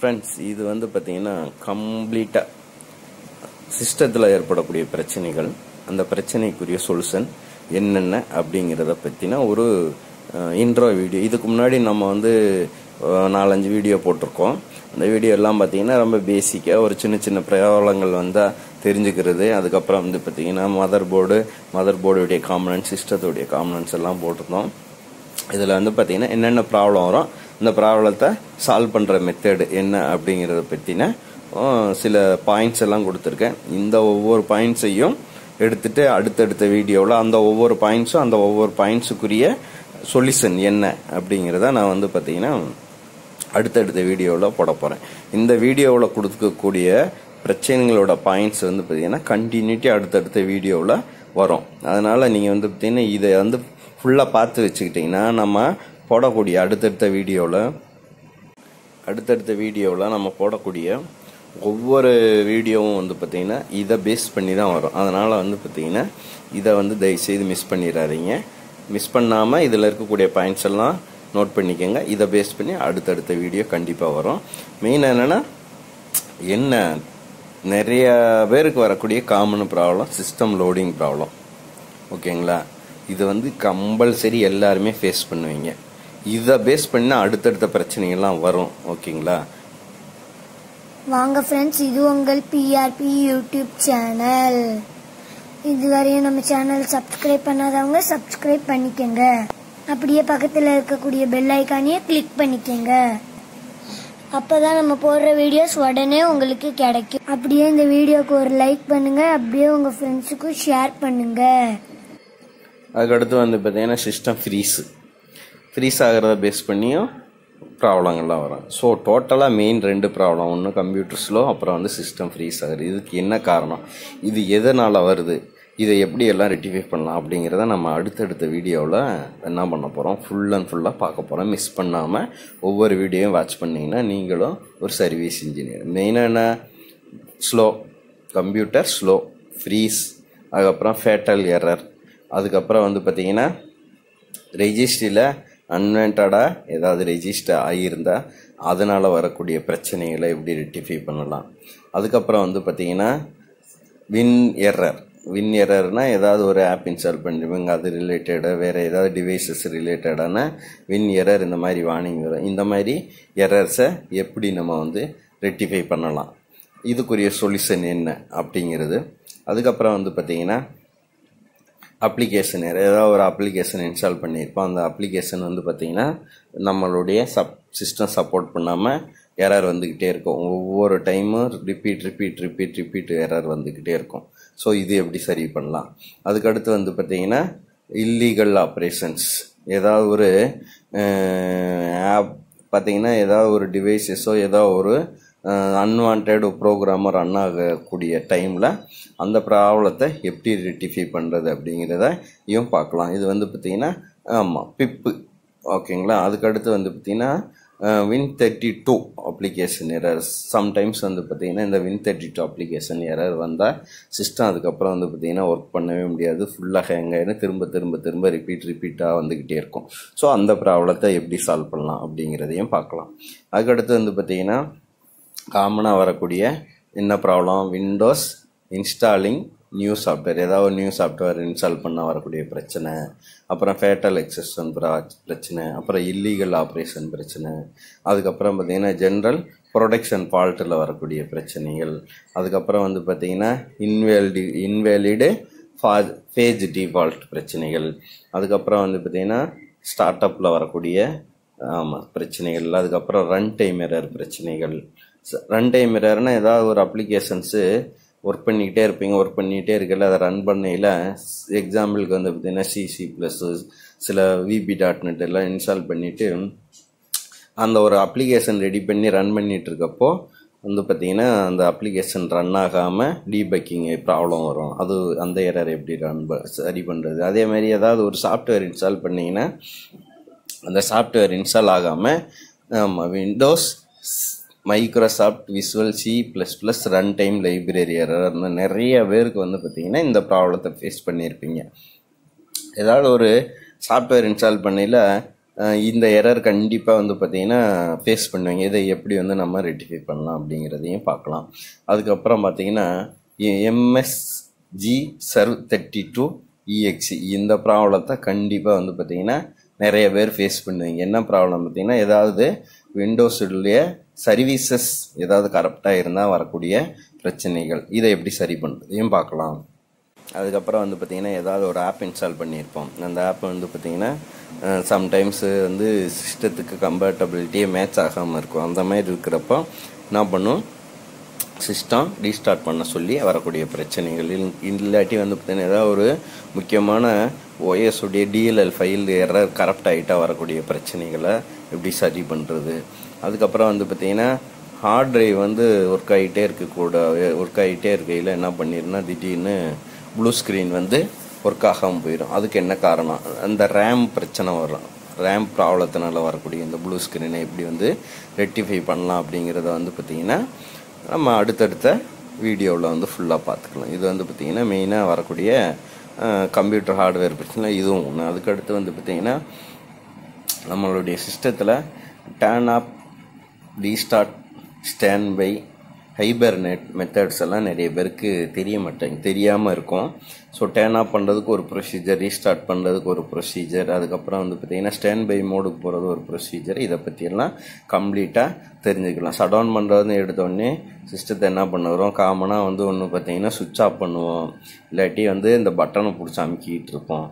friends இது வந்து பார்த்தீங்கன்னா கம்ப்ளீட்டாக சிஸ்டத்தில் ஏற்படக்கூடிய பிரச்சனைகள் அந்த பிரச்சனைக்குரிய சொல்யூஷன் என்னென்ன அப்படிங்கிறத பற்றினா ஒரு இன்ட்ரோ வீடியோ இதுக்கு முன்னாடி நம்ம வந்து நாலஞ்சு வீடியோ போட்டிருக்கோம் அந்த வீடியோ எல்லாம் பார்த்தீங்கன்னா ரொம்ப பேசிக்காக ஒரு சின்ன சின்ன பிரயோகங்கள் வந்தால் தெரிஞ்சுக்கிறது அதுக்கப்புறம் வந்து பார்த்திங்கன்னா மதர் போர்டு மதர் போர்டுடைய காம்பனன்ட் சிஸ்டத்துடைய காம்பனன்ட்ஸ் எல்லாம் போட்டிருந்தோம் இதில் வந்து பார்த்திங்கன்னா என்னென்ன ப்ராப்ளம் வரும் இந்த ப்ராப்ளத்தை சால்வ் பண்ணுற மெத்தடு என்ன அப்படிங்கிறத பற்றின சில பாயிண்ட்ஸ் எல்லாம் கொடுத்துருக்கேன் இந்த ஒவ்வொரு பாயிண்ட்ஸையும் எடுத்துட்டு அடுத்தடுத்த வீடியோவில் அந்த ஒவ்வொரு பாயிண்ட்ஸும் அந்த ஒவ்வொரு பாயிண்ட்ஸுக்குரிய சொல்யூஷன் என்ன அப்படிங்கிறத நான் வந்து பார்த்தீங்கன்னா அடுத்தடுத்த வீடியோவில் போட போகிறேன் இந்த வீடியோவில் கொடுக்கக்கூடிய பிரச்சனைகளோட பாயிண்ட்ஸ் வந்து பார்த்தீங்கன்னா கண்டினியூட்டி அடுத்தடுத்த வீடியோவில் வரும் அதனால் நீங்கள் வந்து பார்த்தீங்கன்னா இதை வந்து ஃபுல்லாக பார்த்து வச்சுக்கிட்டிங்கன்னா நம்ம போடக்கூடிய அடுத்தடுத்த வீடியோவில் அடுத்தடுத்த வீடியோவில் நம்ம போடக்கூடிய ஒவ்வொரு வீடியோவும் வந்து பார்த்திங்கன்னா இதை பேஸ் பண்ணி தான் வரும் அதனால் வந்து பார்த்திங்கன்னா இதை வந்து தயவுசெய்து மிஸ் பண்ணிடாதீங்க மிஸ் பண்ணாமல் இதில் இருக்கக்கூடிய பாயிண்ட்ஸ் எல்லாம் நோட் பண்ணிக்கோங்க இதை பேஸ் பண்ணி அடுத்தடுத்த வீடியோ கண்டிப்பாக வரும் மெயின் என்னென்னா என்ன நிறைய பேருக்கு வரக்கூடிய common problem system loading problem ஓகேங்களா இது வந்து கம்பல்சரி எல்லாருமே ஃபேஸ் பண்ணுவீங்க இதை பேஸ் பண்ணால் அடுத்தடுத்த பிரச்சனைகள்லாம் வரும் ஓகேங்களா வாங்க ஃப்ரெண்ட்ஸ் இது உங்கள் பிஆர்பி யூடியூப் சேனல் இதுவரையும் நம்ம சேனல் சப்ஸ்கிரைப் பண்ணாதவங்க சப்ஸ்கிரைப் பண்ணிக்கோங்க அப்படியே பக்கத்தில் இருக்கக்கூடிய பெல் ஐக்கானையே கிளிக் பண்ணிக்கோங்க அப்போ தான் நம்ம போடுற வீடியோஸ் உடனே உங்களுக்கு கிடைக்கும் அப்படியே இந்த வீடியோக்கு ஒரு லைக் பண்ணுங்கள் அப்படியே உங்கள் ஃப்ரெண்ட்ஸுக்கும் ஷேர் பண்ணுங்கள் அதுக்கடுத்து வந்து பார்த்தீங்கன்னா சிஸ்டம் ஃப்ரீஸு இன்க்ரீஸ் ஆகிறத பேஸ் பண்ணியும் ப்ராப்ளங்கள்லாம் வரும் ஸோ டோட்டலாக மெயின் ரெண்டு ப்ராப்ளம் ஒன்று கம்ப்யூட்டர் ஸ்லோ அப்புறம் வந்து சிஸ்டம் ஃப்ரீஸ் ஆகுது இதுக்கு என்ன காரணம் இது எதனால் வருது இதை எப்படி எல்லாம் ரெட்டிஃபை பண்ணலாம் அப்படிங்கிறத நம்ம அடுத்தடுத்த வீடியோவில் என்ன பண்ண போகிறோம் ஃபுல் அண்ட் ஃபுல்லாக பார்க்க போகிறோம் மிஸ் பண்ணாமல் ஒவ்வொரு வீடியோவும் வாட்ச் பண்ணிங்கன்னா நீங்களும் ஒரு சர்வீஸ் இன்ஜினியர் மெயினாக என்ன ஸ்லோ கம்ப்யூட்டர் ஸ்லோ ஃப்ரீஸ் அதுக்கப்புறம் ஃபேட்டல் எரர் அதுக்கப்புறம் வந்து பார்த்திங்கன்னா ரெஜிஸ்ட்ரியில் அன்வான்டாக ஏதாவது ரெஜிஸ்டர் ஆகியிருந்தால் அதனால் வரக்கூடிய பிரச்சனைகளை எப்படி ரெக்டிஃபை பண்ணலாம் அதுக்கப்புறம் வந்து பார்த்திங்கன்னா வின் எரர் வின் எரர்னா ஏதாவது ஒரு ஆப் இன்ஸ்டால் பண்ணுவீங்க அது ரிலேட்டடாக வேறு ஏதாவது டிவைசஸ் ரிலேட்டடான வின் எரர் இந்த மாதிரி வார்னிங் வரும் இந்த மாதிரி எரர்ஸை எப்படி நம்ம வந்து ரெக்டிஃபை பண்ணலாம் இதுக்குரிய சொல்யூஷன் என்ன அப்படிங்கிறது அதுக்கப்புறம் வந்து பார்த்திங்கன்னா அப்ளிகேஷன் ஏதாவது ஒரு அப்ளிகேஷன் இன்ஸ்டால் பண்ணியிருப்போம் அந்த அப்ளிகேஷன் வந்து பார்த்திங்கன்னா நம்மளுடைய சப் சிஸ்டம் சப்போர்ட் பண்ணாமல் எரர் வந்துக்கிட்டே இருக்கும் ஒவ்வொரு டைமும் repeat repeat repeat repeat error வந்துக்கிட்டே இருக்கும் ஸோ இது எப்படி சரி பண்ணலாம் அதுக்கடுத்து வந்து பார்த்திங்கன்னா இல்லீகல் ஆப்ரேஷன்ஸ் ஏதாவது ஒரு ஆப் பார்த்திங்கன்னா ஏதாவது ஒரு டிவைஸஸோ ஏதாவது ஒரு அன்வான்ட் ப்ரோக்ராமர் ரன் ஆகக்கூடிய டைமில் அந்த ப்ராப்ளத்தை எப்படி ரெட்டிஃபை பண்ணுறது அப்படிங்கிறதையும் பார்க்கலாம் இது வந்து பார்த்திங்கன்னா ஆமாம் பிப்பு ஓகேங்களா அதுக்கடுத்து வந்து பார்த்திங்கன்னா win thirty two application error sometimes வந்து பார்த்திங்கன்னா இந்த win thirty two application error வந்தால் சிஸ்டம் அதுக்கப்புறம் வந்து பார்த்திங்கன்னா ஒர்க் பண்ணவே முடியாது ஃபுல்லாக ஹேங் திரும்ப திரும்ப திரும்ப ரிப்பீட் ரிப்பீட்டாக வந்துக்கிட்டே இருக்கும் ஸோ அந்த ப்ராப்ளத்தை எப்படி சால்வ் பண்ணலாம் அப்படிங்கிறதையும் பார்க்கலாம் அதுக்கடுத்து வந்து பார்த்திங்கன்னா காமனாக வரக்கூடிய என்ன problem Windows installing new software ஏதாவது ஒரு நியூ சாஃப்ட்வேர் இன்ஸ்டால் பண்ணால் வரக்கூடிய பிரச்சனை அப்புறம் ஃபேட்டல் எக்ஸப்ஷன் பிரச்சனை அப்புறம் இல்லீகல் ஆப்ரேஷன் பிரச்சனை அதுக்கப்புறம் பார்த்திங்கன்னா ஜென்ரல் ப்ரொடக்ஷன் ஃபால்ட்டில் வரக்கூடிய பிரச்சனைகள் அதுக்கப்புறம் வந்து பார்த்திங்கன்னா இன்வேல்டி இன்வேலிடு ஃபா ஃபேஜ் டிஃபால்ட் பிரச்சனைகள் அதுக்கப்புறம் வந்து பார்த்திங்கன்னா ஸ்டார்ட்அப்பில் வரக்கூடிய ஆமாம் பிரச்சனைகள் அதுக்கப்புறம் ரன் டைம் எரர் பிரச்சனைகள் ரன் டைம் எரர்னா ஏதாவது ஒரு அப்ளிகேஷன்ஸு ஒர்க் பண்ணிக்கிட்டே இருப்பீங்க ஒர்க் பண்ணிக்கிட்டே இருக்கல அதை ரன் பண்ணையில் எக்ஸாம்பிளுக்கு வந்து பார்த்தீங்கன்னா சிசி ப்ளஸ்ஸு சில விபி டாட் நெட் எல்லாம் இன்ஸ்டால் பண்ணிவிட்டு அந்த ஒரு அப்ளிகேஷன் ரெடி பண்ணி ரன் பண்ணிகிட்டு இருக்கப்போ வந்து பார்த்திங்கன்னா அந்த அப்ளிகேஷன் ரன் ஆகாமல் டீபக்கிங் ப்ராப்ளம் வரும் அது அந்த ஏரர் எப்படி ரன் ப சரி பண்ணுறது அதேமாதிரி ஏதாவது ஒரு சாஃப்ட்வேர் இன்ஸ்டால் பண்ணிங்கன்னா அந்த சாஃப்ட்வேர் இன்ஸ்டால் ஆகாமல் ஆமாம் Windows Microsoft visual C plus plus run time library அந்த நிறைய பேருக்கு வந்து பார்த்திங்கன்னா இந்த ப்ராப்ளத்தை ஃபேஸ் பண்ணியிருப்பீங்க ஏதாவது ஒரு சாஃப்ட்வேர் இன்ஸ்டால் பண்ணியில் இந்த எரர் கண்டிப்பாக வந்து பார்த்திங்கன்னா ஃபேஸ் பண்ணுவீங்க இதை எப்படி வந்து நம்ம ரெட்டிஃபை பண்ணலாம் அப்படிங்கிறதையும் பார்க்கலாம் அதுக்கப்புறம் பார்த்திங்கன்னா MSG serve thirty two EXE e e இந்த ப்ராப்ளத்தை கண்டிப்பாக வந்து பார்த்திங்கன்னா நிறைய பேர் ஃபேஸ் பண்ணுவீங்க என்ன ப்ராப்ளம் பார்த்திங்கன்னா ஏதாவது விண்டோஸுடைய சர்வீசஸ் ஏதாவது கரப்டாக இருந்தால் வரக்கூடிய பிரச்சனைகள் இதை எப்படி சரி பண்ணுறதையும் பார்க்கலாம் அதுக்கப்புறம் வந்து பார்த்திங்கன்னா ஏதாவது ஒரு ஆப் இன்ஸ்டால் பண்ணியிருப்போம் அந்த ஆப் வந்து பார்த்திங்கன்னா சம்டைம்ஸு வந்து சிஸ்டத்துக்கு கம்பேட்டபிலிட்டியே மேட்ச் ஆகாமல் இருக்கும் அந்த மாதிரி இருக்கிறப்போ என்ன பண்ணும் சிஸ்டம் ரீஸ்டார்ட் பண்ண சொல்லி வரக்கூடிய பிரச்சனைகள் இல்லாட்டி வந்து பார்த்திங்கன்னா ஏதாவது ஒரு முக்கியமான ஓஎஸுடைய டிஎல்எல் ஃபைல் ஏற கரப்ட் ஆகிட்டால் வரக்கூடிய பிரச்சனைகளை எப்படி சரி பண்ணுறது அதுக்கப்புறம் வந்து பார்த்தீங்கன்னா ஹார்ட் ட்ரைவ் வந்து ஒர்க் ஆகிட்டே இருக்கக்கூடாது ஒர்க் ஆகிட்டே இருக்கையில் என்ன பண்ணிடுனா திடீர்னு ப்ளூ ஸ்க்ரீன் வந்து ஒர்க் ஆகாமல் போயிடும் அதுக்கு என்ன காரணம் அந்த ரேம் பிரச்சனை வரும் ரேம் ப்ராப்ளத்தினால வரக்கூடிய இந்த ப்ளூ ஸ்க்ரீனை எப்படி வந்து ரெக்டிஃபை பண்ணலாம் அப்படிங்கிறத வந்து பார்த்திங்கன்னா நம்ம அடுத்தடுத்த வீடியோவில் வந்து ஃபுல்லாக பார்த்துக்கலாம் இது வந்து பார்த்திங்கன்னா மெயினாக வரக்கூடிய கம்ப்யூட்டர் ஹார்ட்வேர் பிரச்சனை இதுவும் ஒன்று அதுக்கடுத்து வந்து பார்த்திங்கன்னா நம்மளுடைய சிஸ்டத்தில் turn off restart stand by hibernate methods எல்லாம் நிறைய பேருக்கு தெரிய மாட்டேங்க தெரியாமல் இருக்கும் ஸோ டேன் ஆஃப் பண்ணுறதுக்கு ஒரு ப்ரொசீஜர் ரீஸ்டார்ட் பண்ணுறதுக்கு ஒரு ப்ரொசீஜர் அதுக்கப்புறம் வந்து பார்த்திங்கன்னா ஸ்டேன் பை மோடுக்கு போகிறது ஒரு ப்ரொசீஜர் இதை பற்றியெல்லாம் கம்ப்ளீட்டாக தெரிஞ்சுக்கலாம் ஷட் பண்ணுறதுன்னு எடுத்தோடனே சிஸ்டத்தை என்ன பண்ணுறோம் காமனாக வந்து ஒன்று பார்த்திங்கன்னா சுவிட்ச் ஆஃப் பண்ணுவோம் இல்லாட்டி வந்து இந்த பட்டனை பிடிச்சி அமுக்கிட்டு இருப்போம்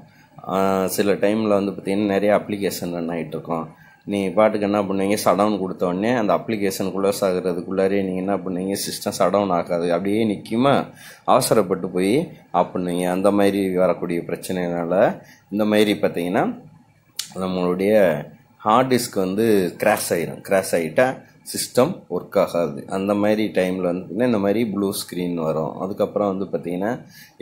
சில டைமில் வந்து பார்த்திங்கன்னா நிறைய அப்ளிகேஷன் ரன் ஆகிட்டுருக்கோம் நீங்கள் பாட்டுக்கு என்ன பண்ணுவீங்க சடவுன் கொடுத்த உடனே அந்த அப்ளிகேஷன் குளோஸ் ஆகுறதுக்குள்ளாரே நீங்கள் என்ன பண்ணுவீங்க சிஸ்டம் சடவுன் ஆகாது அப்படியே நிற்குமா அவசரப்பட்டு போய் அப்படின்னு அந்த மாதிரி வரக்கூடிய பிரச்சனையினால் இந்த மாதிரி பார்த்திங்கன்னா நம்மளுடைய ஹார்ட் டிஸ்க் வந்து கிராஷ் ஆகிடும் கிராஷ் ஆகிட்டால் சிஸ்டம் ஒர்க் ஆகாது அந்த மாதிரி டைமில் வந்து இந்த மாதிரி ப்ளூ ஸ்க்ரீன் வரும் அதுக்கப்புறம் வந்து பார்த்திங்கன்னா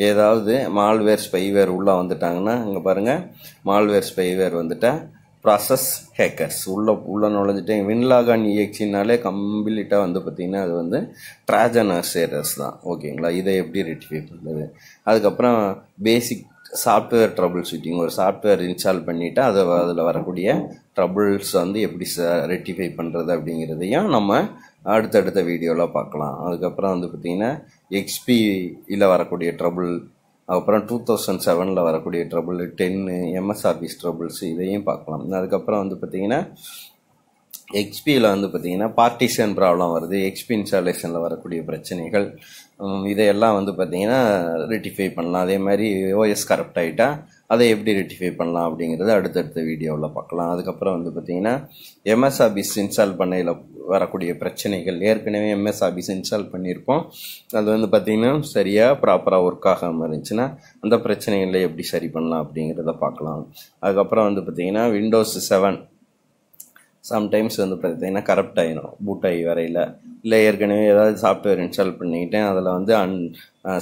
ஏதாவது மால்வேர் ஸ்பைவேர் உள்ளே வந்துட்டாங்கன்னா இங்கே பாருங்கள் மால்வேர் ஸ்பைவேர் வந்துட்டால் ப்ராசஸ் ஹேக்கர்ஸ் உள்ளே உள்ளே நுழைஞ்சிட்டு வின்லாகான் இஎக்சினாலே கம்ப்ளீட்டாக வந்து பார்த்திங்கன்னா அது வந்து ட்ராஜனர்ஸ் அசேரஸ் தான் ஓகேங்களா இதை எப்படி ரெட்டிஃபை பண்ணுறது அதுக்கப்புறம் பேசிக் சாஃப்ட்வேர் ட்ரபுள் ஷூட்டிங் ஒரு சாஃப்ட்வேர் இன்ஸ்டால் பண்ணிவிட்டு அதை அதில் வரக்கூடிய ட்ரபுள்ஸ் வந்து எப்படி ச ரெக்டிஃபை பண்ணுறது அப்படிங்கிறதையும் நம்ம அடுத்தடுத்த வீடியோவில் பார்க்கலாம் அதுக்கப்புறம் வந்து பார்த்திங்கன்னா எக்ஸ்பியில் வரக்கூடிய ட்ரபுள் அப்புறம் டூ தௌசண்ட் செவனில் வரக்கூடிய ட்ரபுள் டென்னு எம்எஸ் ஆஃபீஸ் ட்ரபுள்ஸ் இதையும் பார்க்கலாம் அதுக்கப்புறம் வந்து பார்த்திங்கன்னா எக்ஸ்பியில் வந்து பார்த்திங்கன்னா பார்ட்டிஷன் ப்ராப்ளம் வருது எக்ஸ்பி இன்ஸ்டாலேஷனில் வரக்கூடிய பிரச்சனைகள் இதையெல்லாம் வந்து பார்த்தீங்கன்னா ரெட்டிஃபை பண்ணலாம் அதே மாதிரி ஓஎஸ் கரப்ட் ஆகிட்டா அதை எப்படி ரெட்டிஃபை பண்ணலாம் அப்படிங்கிறத அடுத்தடுத்த வீடியோவில் பார்க்கலாம் அதுக்கப்புறம் வந்து பார்த்திங்கன்னா எம்எஸ் ஆபிஸ் இன்ஸ்டால் பண்ணையில் வரக்கூடிய பிரச்சனைகள் ஏற்கனவே எம்எஸ் ஆபிஸ் இன்ஸ்டால் பண்ணியிருப்போம் அது வந்து பார்த்திங்கன்னா சரியாக ப்ராப்பராக ஒர்க் ஆகாமல் இருந்துச்சுன்னா அந்த பிரச்சனைகளை எப்படி சரி பண்ணலாம் அப்படிங்கிறத பார்க்கலாம் அதுக்கப்புறம் வந்து பார்த்திங்கன்னா விண்டோஸ் செவன் சம்டைம்ஸ் வந்து பார்த்திங்கன்னா கரப்ட் ஆகிடும் பூட் ஆகி வரையில் இல்லை ஏற்கனவே ஏதாவது சாஃப்ட்வேர் இன்ஸ்டால் பண்ணிக்கிட்டேன் அதில் வந்து அன்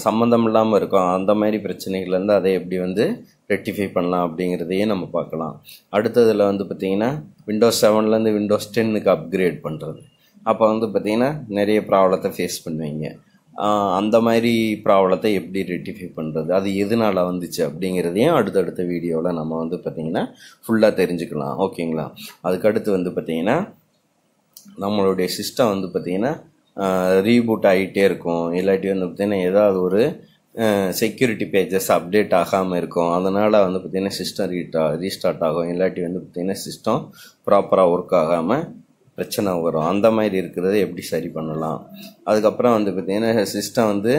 சம்மந்தம் இல்லாமல் இருக்கும் அந்த மாதிரி பிரச்சனைகள்லேருந்து அதை எப்படி வந்து ரெக்டிஃபை பண்ணலாம் அப்படிங்கிறதையே நம்ம பார்க்கலாம் அடுத்ததில் வந்து பார்த்திங்கன்னா விண்டோஸ் செவன்லேருந்து விண்டோஸ் டென்னுக்கு அப்கிரேட் பண்ணுறது அப்போ வந்து பார்த்திங்கன்னா நிறைய ப்ராப்ளத்தை ஃபேஸ் பண்ணுவீங்க அந்த மாதிரி ப்ராப்ளத்தை எப்படி ரெட்டிஃபை பண்ணுறது அது எதனால் வந்துச்சு அப்படிங்கிறதையும் அடுத்தடுத்த வீடியோவில் நம்ம வந்து பார்த்திங்கன்னா ஃபுல்லாக தெரிஞ்சுக்கலாம் ஓகேங்களா அதுக்கடுத்து வந்து பார்த்திங்கன்னா நம்மளுடைய சிஸ்டம் வந்து பார்த்திங்கன்னா ரீபூட் ஆகிட்டே இருக்கும் இல்லாட்டி வந்து பார்த்திங்கன்னா ஏதாவது ஒரு செக்யூரிட்டி பேஜஸ் அப்டேட் ஆகாமல் இருக்கும் அதனால் வந்து பார்த்திங்கன்னா சிஸ்டம் ரீட்டா ரீஸ்டார்ட் ஆகும் இல்லாட்டி வந்து பார்த்திங்கன்னா சிஸ்டம் ப்ராப்பராக ஒர்க் ஆகாமல் பிரச்சனை வரும் அந்த மாதிரி இருக்கிறத எப்படி சரி பண்ணலாம் அதுக்கப்புறம் வந்து பார்த்திங்கன்னா சிஸ்டம் வந்து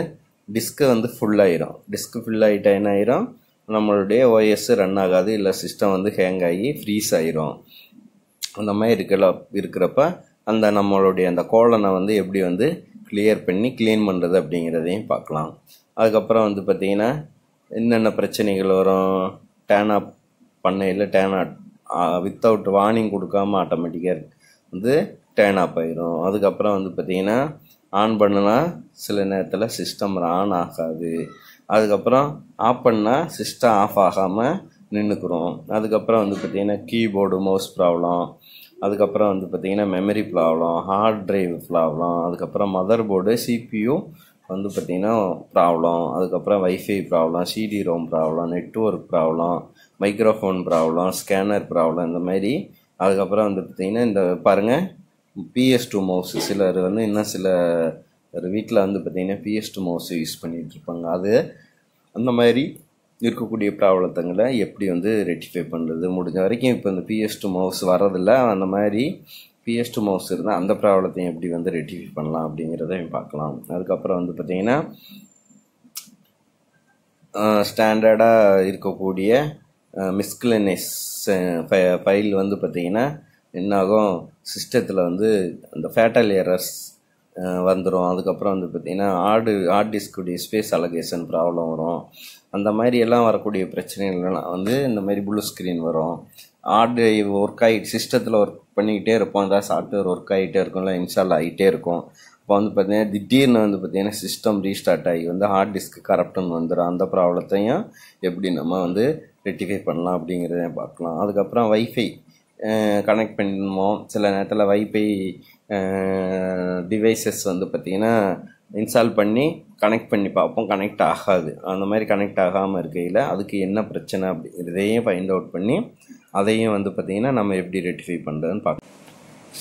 டிஸ்கு வந்து ஃபுல்லாயிரும் டிஸ்க்கு ஃபுல்லாகிட்டால் என்ன ஆயிரும் நம்மளுடைய ஓஎஸ் ரன் ஆகாது இல்லை சிஸ்டம் வந்து ஹேங் ஆகி ஃப்ரீஸ் ஆயிரும் அந்த மாதிரி இருக்கிற இருக்கிறப்ப அந்த நம்மளுடைய அந்த கோலனை வந்து எப்படி வந்து கிளியர் பண்ணி க்ளீன் பண்ணுறது அப்படிங்கிறதையும் பார்க்கலாம் அதுக்கப்புறம் வந்து பார்த்திங்கன்னா என்னென்ன பிரச்சனைகள் வரும் டேன் பண்ண பண்ணையில் டேன் அவுட் வித்தவுட் வார்னிங் கொடுக்காம ஆட்டோமேட்டிக்காக வந்து டேர்ன் ஆஃப் ஆயிரும் அதுக்கப்புறம் வந்து பார்த்திங்கன்னா ஆன் பண்ணுனா சில நேரத்தில் சிஸ்டம் ஆன் ஆகாது அதுக்கப்புறம் ஆஃப் பண்ணால் சிஸ்டம் ஆஃப் ஆகாமல் நின்றுக்குறோம் அதுக்கப்புறம் வந்து பார்த்திங்கன்னா கீபோர்டு மவுஸ் ப்ராப்ளம் அதுக்கப்புறம் வந்து பார்த்திங்கன்னா memory problem hard drive problem அதுக்கப்புறம் மதர் போர்டு சிபியு வந்து பார்த்திங்கன்னா ப்ராப்ளம் அதுக்கப்புறம் WiFi problem CD ROM problem network problem microphone problem scanner problem இந்த மாதிரி அதுக்கப்புறம் வந்து பார்த்திங்கன்னா இந்த பாருங்கள் பிஎஸ் டூ மவுஸ் சிலர் வந்து இன்னும் சில வீட்டில் வந்து பார்த்திங்கன்னா பிஎஸ் டூ மவுஸ் யூஸ் பண்ணிகிட்டு இருப்பாங்க அது அந்த மாதிரி இருக்கக்கூடிய ப்ராப்ளத்தங்களை எப்படி வந்து ரெட்டிஃபை பண்ணுறது முடிஞ்ச வரைக்கும் இப்போ இந்த பிஎஸ் டூ மவுஸ் வரதில்ல அந்த மாதிரி பிஎஸ் டூ மவுஸ் இருந்தால் அந்த ப்ராப்ளத்தையும் எப்படி வந்து ரெட்டிஃபை பண்ணலாம் அப்படிங்கிறதையும் பார்க்கலாம் அதுக்கப்புறம் வந்து பார்த்திங்கன்னா ஸ்டாண்டர்டாக இருக்கக்கூடிய மிஸ்கிலனஸ் ஃபைல் வந்து பார்த்திங்கன்னா என்னாகும் சிஸ்டத்தில் வந்து அந்த ஃபேட்டல் எரர்ஸ் வந்துடும் அதுக்கப்புறம் வந்து பார்த்திங்கன்னா ஆடு ஹார்ட் டிஸ்குடைய ஸ்பேஸ் அலகேஷன் ப்ராப்ளம் வரும் அந்த மாதிரி எல்லாம் வரக்கூடிய பிரச்சனைகள்லாம் வந்து இந்த மாதிரி ப்ளூ ஸ்க்ரீன் வரும் ஆர்டு ஒர்க் ஆகி சிஸ்டத்தில் ஒர்க் பண்ணிக்கிட்டே இருப்போம் ஏதாவது சாஃப்ட்வேர் ஒர்க் ஆகிட்டே இருக்கும்ல இன்ஸ்டால் ஆகிட்டே இருக்கும் இப்போ வந்து பார்த்திங்கன்னா திடீர்னு வந்து பார்த்திங்கன்னா சிஸ்டம் ரீஸ்டார்ட் ஆகி வந்து ஹார்ட் டிஸ்க்கு கரப்டன் வந்துடும் அந்த ப்ராப்ளத்தையும் எப்படி நம்ம வந்து ரெட்டிஃபை பண்ணலாம் அப்படிங்கிறத பார்க்கலாம் அதுக்கப்புறம் வைஃபை கனெக்ட் பண்ணுவோம் சில நேரத்தில் வைஃபை டிவைசஸ் வந்து பார்த்திங்கன்னா இன்ஸ்டால் பண்ணி கனெக்ட் பண்ணி பார்ப்போம் கனெக்ட் ஆகாது அந்த மாதிரி கனெக்ட் ஆகாமல் இருக்கையில் அதுக்கு என்ன பிரச்சனை அப்படி இதையும் ஃபைண்ட் அவுட் பண்ணி அதையும் வந்து பார்த்திங்கன்னா நம்ம எப்படி ரெட்டிஃபை பண்ணுறதுன்னு பார்க்கலாம்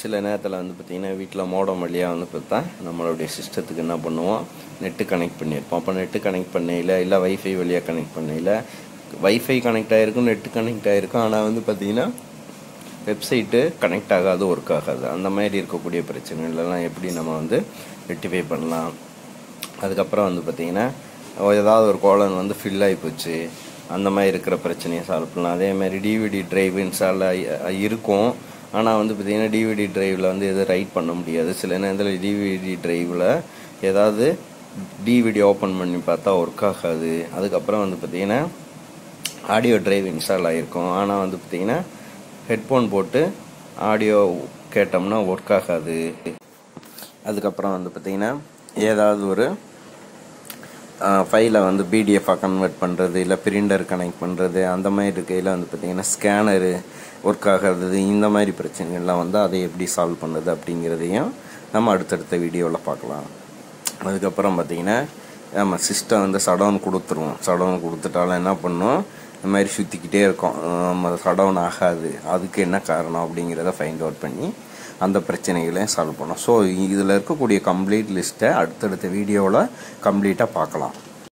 சில நேரத்தில் வந்து பார்த்திங்கன்னா வீட்டில் மோடம் வழியாக வந்து பார்த்தா நம்மளுடைய சிஸ்டத்துக்கு என்ன பண்ணுவோம் நெட்டு கனெக்ட் பண்ணியிருப்போம் அப்போ நெட்டு கனெக்ட் பண்ணையில் இல்லை வைஃபை வழியாக கனெக்ட் பண்ணையில் வைஃபை கனெக்ட் ஆகிருக்கும் நெட்டு கனெக்ட் ஆகிருக்கும் ஆனால் வந்து பார்த்திங்கன்னா வெப்சைட்டு கனெக்ட் ஆகாது ஒர்க் ஆகாது அந்த மாதிரி இருக்கக்கூடிய பிரச்சனைகள்லாம் எப்படி நம்ம வந்து ரெக்டிஃபை பண்ணலாம் அதுக்கப்புறம் வந்து பார்த்திங்கன்னா ஏதாவது ஒரு கோலன் வந்து ஃபில் ஆகி போச்சு அந்த மாதிரி இருக்கிற பிரச்சனையை சால்வ் பண்ணலாம் அதே மாதிரி டிவிடி ட்ரைவ் இன்ஸ்டால் இருக்கும் ஆனால் வந்து பார்த்திங்கன்னா டிவிடி ட்ரைவில் வந்து எதுவும் ரைட் பண்ண முடியாது சில நேரத்தில் டிவிடி ட்ரைவில் ஏதாவது டிவிடி ஓப்பன் பண்ணி பார்த்தா ஒர்க் ஆகாது அதுக்கப்புறம் வந்து பார்த்திங்கன்னா ஆடியோ ட்ரைவ் இன்ஸ்டால் ஆகிருக்கும் ஆனால் வந்து பார்த்திங்கன்னா ஹெட்ஃபோன் போட்டு ஆடியோ கேட்டோம்னா ஒர்க் ஆகாது அதுக்கப்புறம் வந்து பார்த்திங்கன்னா ஏதாவது ஒரு ஃபைலை வந்து பிடிஎஃபாக கன்வெர்ட் பண்ணுறது இல்லை பிரிண்டர் கனெக்ட் பண்ணுறது அந்த மாதிரி இருக்கையில் வந்து பார்த்திங்கன்னா ஸ்கேனரு ஒர்க் ஆகிறது இந்த மாதிரி பிரச்சனைகள்லாம் வந்து அதை எப்படி சால்வ் பண்ணுது அப்படிங்கிறதையும் நம்ம அடுத்தடுத்த வீடியோவில் பார்க்கலாம் அதுக்கப்புறம் பார்த்திங்கன்னா நம்ம சிஸ்டம் வந்து சடவுன் கொடுத்துருவோம் சடவுன் கொடுத்துட்டாலும் என்ன பண்ணும் இந்த மாதிரி சுற்றிக்கிட்டே இருக்கும் நம்ம சடவுன் ஆகாது அதுக்கு என்ன காரணம் அப்படிங்கிறத ஃபைண்ட் அவுட் பண்ணி அந்த பிரச்சனைகளையும் சால்வ் பண்ணோம் ஸோ இதில் இருக்கக்கூடிய கம்ப்ளீட் லிஸ்ட்டை அடுத்தடுத்த வீடியோவில் கம்ப்ளீட்டாக பார்க்கலாம்